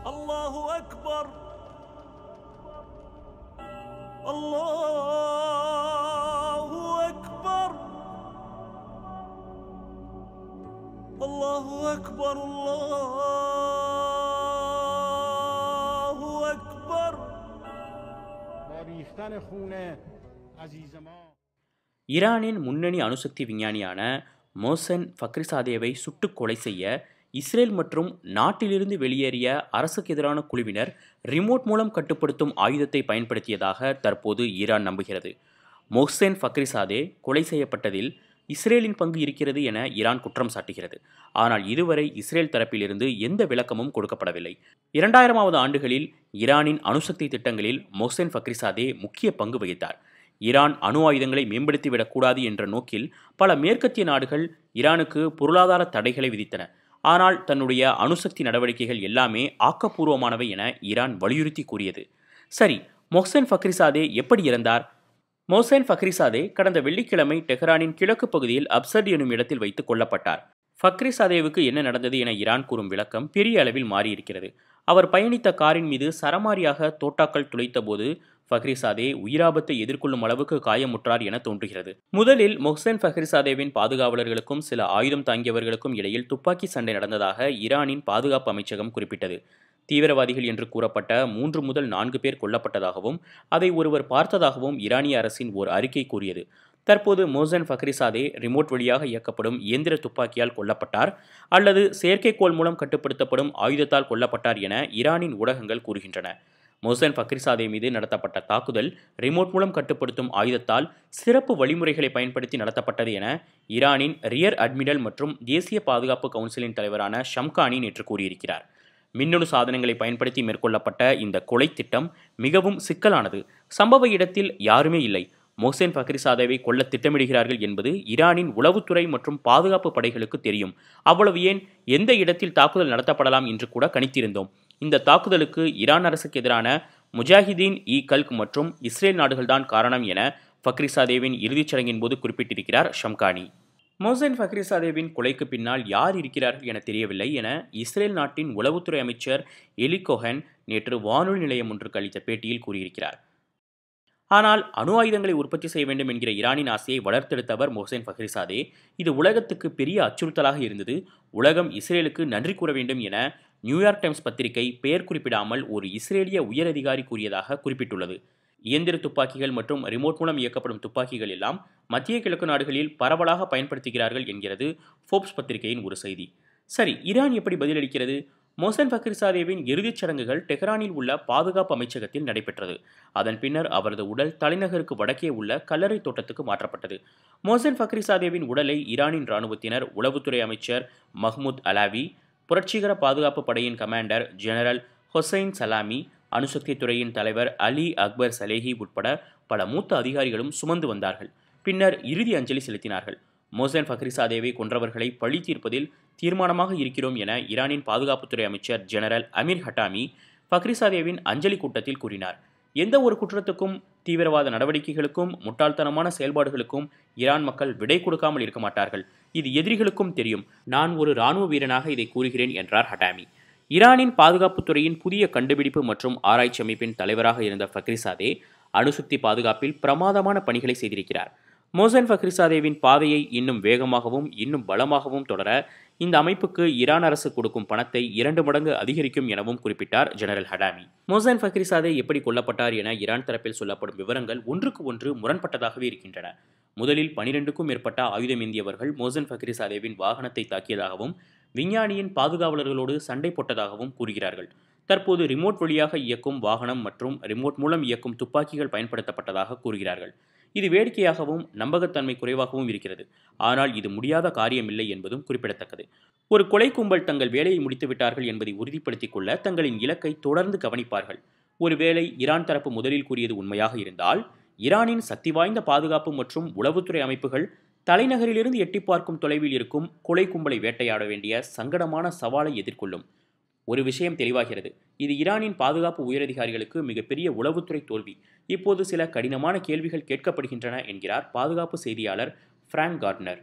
الله أكبر الله أكبر الله أكبر الله أكبر با ریختن خون عزیز ما ஈரானின் முன்னணி அணுசக்தி விஞ்ஞானியான மோசன் ஃபக்ரிசாதேவை சுட்டுக் கொலை செய்ய இஸ்ரேல் மற்றும் நாட்டிலிருந்து வெளியேறிய அரசுக்கு எதிரான குழுவினர் ரிமோட் மூலம் கட்டுப்படுத்தும் ஆயுதத்தை பயன்படுத்தியதாக தற்போது ஈரான் நம்புகிறது மொஹ்சேன் ஃபக்ரிசாதே கொலை செய்யப்பட்டதில் இஸ்ரேலின் பங்கு இருக்கிறது என ஈரான் குற்றம் சாட்டுகிறது ஆனால் இதுவரை இஸ்ரேல் தரப்பிலிருந்து எந்த விளக்கமும் கொடுக்கப்படவில்லை இரண்டாயிரமாவது ஆண்டுகளில் ஈரானின் அணுசக்தி திட்டங்களில் மொஹ்சேன் ஃபக்ரிசாதே முக்கிய பங்கு வகித்தார் ஈரான் அணு ஆயுதங்களை மேம்படுத்திவிடக்கூடாது என்ற நோக்கில் பல மேற்கத்திய நாடுகள் ஈரானுக்கு பொருளாதார தடைகளை விதித்தன ஆனால் தன்னுடைய அணுசக்தி நடவடிக்கைகள் எல்லாமே ஆக்கப்பூர்வமானவை என ஈரான் வலியுறுத்தி கூறியது சரி மொஹ்சன் ஃபக்ரிசாதே எப்படி இறந்தார் மொஹ்சன் ஃபக்ரிசாதே கடந்த வெள்ளிக்கிழமை டெஹ்ரானின் கிழக்கு பகுதியில் அப்சர்ட் எனும் இடத்தில் வைத்து கொல்லப்பட்டார் ஃபக்ரிசாதேவுக்கு என்ன நடந்தது என ஈரான் கூறும் விளக்கம் பெரிய அளவில் மாறியிருக்கிறது அவர் பயணித்த காரின் மீது சரமாரியாக தோட்டாக்கள் துளைத்தபோது ஃபஹ்ரிசாதே உயிராபத்தை எதிர்கொள்ளும் அளவுக்கு காயமுற்றார் என தோன்றுகிறது முதலில் மொஹ்சன் ஃபஹ்ரிசாதேவின் பாதுகாவலர்களுக்கும் சில ஆயுதம் தாங்கியவர்களுக்கும் இடையில் துப்பாக்கி சண்டை நடந்ததாக ஈரானின் பாதுகாப்பு அமைச்சகம் குறிப்பிட்டது தீவிரவாதிகள் என்று கூறப்பட்ட மூன்று முதல் நான்கு பேர் கொல்லப்பட்டதாகவும் அதை ஒருவர் பார்த்ததாகவும் ஈரானிய அரசின் ஓர் அறிக்கை கூறியது தற்போது மோசன் ஃபக்ரிசாதே ரிமோட் வழியாக இயக்கப்படும் இயந்திர துப்பாக்கியால் கொல்லப்பட்டார் அல்லது செயற்கைக்கோள் மூலம் கட்டுப்படுத்தப்படும் ஆயுதத்தால் கொல்லப்பட்டார் என ஈரானின் ஊடகங்கள் கூறுகின்றன மொசன் ஃபக்ரிசாதே மீது நடத்தப்பட்ட தாக்குதல் ரிமோட் மூலம் கட்டுப்படுத்தும் ஆயுதத்தால் சிறப்பு வழிமுறைகளை பயன்படுத்தி நடத்தப்பட்டது என ஈரானின் ரியர் அட்மிரல் மற்றும் தேசிய பாதுகாப்பு கவுன்சிலின் தலைவரான ஷம்கானி நேற்று கூறியிருக்கிறார் மின்னணு சாதனங்களை பயன்படுத்தி மேற்கொள்ளப்பட்ட இந்த கொலை திட்டம் மிகவும் சிக்கலானது சம்பவ இடத்தில் யாருமே இல்லை மோசேன் ஃபக்ரிசாதேவை கொல்ல திட்டமிடுகிறார்கள் என்பது ஈரானின் உளவுத்துறை மற்றும் பாதுகாப்பு படைகளுக்கு தெரியும் அவ்வளவு ஏன் எந்த இடத்தில் தாக்குதல் நடத்தப்படலாம் என்று கூட கணித்திருந்தோம் இந்த தாக்குதலுக்கு ஈரான் அரசுக்கு எதிரான முஜாஹிதீன் இ கல்க் மற்றும் இஸ்ரேல் நாடுகள்தான் காரணம் என ஃபக்ரிசாதேவின் இறுதிச் சடங்கின் போது குறிப்பிட்டிருக்கிறார் ஷம்கானி மோசைன் ஃபக்ரிசாதேவின் கொலைக்கு பின்னால் யார் இருக்கிறார்கள் என தெரியவில்லை என இஸ்ரேல் நாட்டின் உளவுத்துறை அமைச்சர் கோஹன் நேற்று வானொலி நிலையம் ஒன்றுக்கு அளித்த பேட்டியில் கூறியிருக்கிறார் ஆனால் அணு ஆயுதங்களை உற்பத்தி செய்ய வேண்டும் என்கிற ஈரானின் ஆசையை வளர்த்தெடுத்தவர் மொஹசேன் ஃபக்ரிசாதே இது உலகத்துக்கு பெரிய அச்சுறுத்தலாக இருந்தது உலகம் இஸ்ரேலுக்கு நன்றி கூற வேண்டும் என நியூயார்க் டைம்ஸ் பத்திரிகை பெயர் குறிப்பிடாமல் ஒரு இஸ்ரேலிய உயரதிகாரி கூறியதாக குறிப்பிட்டுள்ளது இயந்திர துப்பாக்கிகள் மற்றும் ரிமோட் மூலம் இயக்கப்படும் துப்பாக்கிகள் எல்லாம் மத்திய கிழக்கு நாடுகளில் பரவலாக பயன்படுத்துகிறார்கள் என்கிறது ஃபோப்ஸ் பத்திரிகையின் ஒரு செய்தி சரி ஈரான் எப்படி பதிலளிக்கிறது மோசன் ஃபக்ரிசாதேவின் இறுதிச் சடங்குகள் டெஹ்ரானில் உள்ள பாதுகாப்பு அமைச்சகத்தில் நடைபெற்றது அதன் பின்னர் அவரது உடல் தலைநகருக்கு வடக்கே உள்ள கல்லறை தோட்டத்துக்கு மாற்றப்பட்டது மோசன் ஃபக்ரிசாதேவின் உடலை ஈரானின் இராணுவத்தினர் உளவுத்துறை அமைச்சர் மஹ்மூத் அலாவி புரட்சிகர பாதுகாப்பு படையின் கமாண்டர் ஜெனரல் ஹொசைன் சலாமி அணுசக்தி துறையின் தலைவர் அலி அக்பர் சலேஹி உட்பட பல மூத்த அதிகாரிகளும் சுமந்து வந்தார்கள் பின்னர் இறுதி அஞ்சலி செலுத்தினார்கள் மோசன் ஃபக்ரிசாதேவை கொன்றவர்களை பழி தீர்ப்பதில் தீர்மானமாக இருக்கிறோம் என ஈரானின் பாதுகாப்புத்துறை அமைச்சர் ஜெனரல் அமீர் ஹட்டாமி ஃபக்ரிசாதேவின் அஞ்சலி கூட்டத்தில் கூறினார் எந்த ஒரு குற்றத்துக்கும் தீவிரவாத நடவடிக்கைகளுக்கும் முட்டாள்தனமான செயல்பாடுகளுக்கும் ஈரான் மக்கள் விடை கொடுக்காமல் இருக்க மாட்டார்கள் இது எதிரிகளுக்கும் தெரியும் நான் ஒரு இராணுவ வீரனாக இதை கூறுகிறேன் என்றார் ஹட்டாமி ஈரானின் பாதுகாப்புத்துறையின் புதிய கண்டுபிடிப்பு மற்றும் ஆராய்ச்சி அமைப்பின் தலைவராக இருந்த ஃபக்ரிசாதே அணுசக்தி பாதுகாப்பில் பிரமாதமான பணிகளை செய்திருக்கிறார் மோசன் ஃபக்ரிசாதேவின் பாதையை இன்னும் வேகமாகவும் இன்னும் பலமாகவும் தொடர இந்த அமைப்புக்கு ஈரான் அரசு கொடுக்கும் பணத்தை இரண்டு மடங்கு அதிகரிக்கும் எனவும் குறிப்பிட்டார் ஜெனரல் ஹடாமி மோசன் ஃபக்ரிசாதே எப்படி கொல்லப்பட்டார் என ஈரான் தரப்பில் சொல்லப்படும் விவரங்கள் ஒன்றுக்கு ஒன்று முரண்பட்டதாகவே இருக்கின்றன முதலில் பனிரெண்டுக்கும் மேற்பட்ட ஆயுதம் இந்தியவர்கள் மோசன் ஃபக்ரிசாதேவின் வாகனத்தை தாக்கியதாகவும் விஞ்ஞானியின் பாதுகாவலர்களோடு சண்டை போட்டதாகவும் கூறுகிறார்கள் தற்போது ரிமோட் வழியாக இயக்கும் வாகனம் மற்றும் ரிமோட் மூலம் இயக்கும் துப்பாக்கிகள் பயன்படுத்தப்பட்டதாக கூறுகிறார்கள் இது வேடிக்கையாகவும் நம்பகத்தன்மை குறைவாகவும் இருக்கிறது ஆனால் இது முடியாத காரியமில்லை என்பதும் குறிப்பிடத்தக்கது ஒரு கொலை கும்பல் தங்கள் வேலையை முடித்துவிட்டார்கள் என்பதை உறுதிப்படுத்திக் கொள்ள தங்களின் இலக்கை தொடர்ந்து கவனிப்பார்கள் ஒருவேளை ஈரான் தரப்பு முதலில் கூறியது உண்மையாக இருந்தால் ஈரானின் சக்தி வாய்ந்த பாதுகாப்பு மற்றும் உளவுத்துறை அமைப்புகள் தலைநகரிலிருந்து எட்டி பார்க்கும் தொலைவில் இருக்கும் கொலை கும்பலை வேட்டையாட வேண்டிய சங்கடமான சவாலை எதிர்கொள்ளும் ஒரு விஷயம் தெளிவாகிறது இது ஈரானின் பாதுகாப்பு உயரதிகாரிகளுக்கு மிகப்பெரிய உளவுத்துறை தோல்வி இப்போது சில கடினமான கேள்விகள் கேட்கப்படுகின்றன என்கிறார் பாதுகாப்பு செய்தியாளர் ஃப்ராங்க் கார்ட்னர்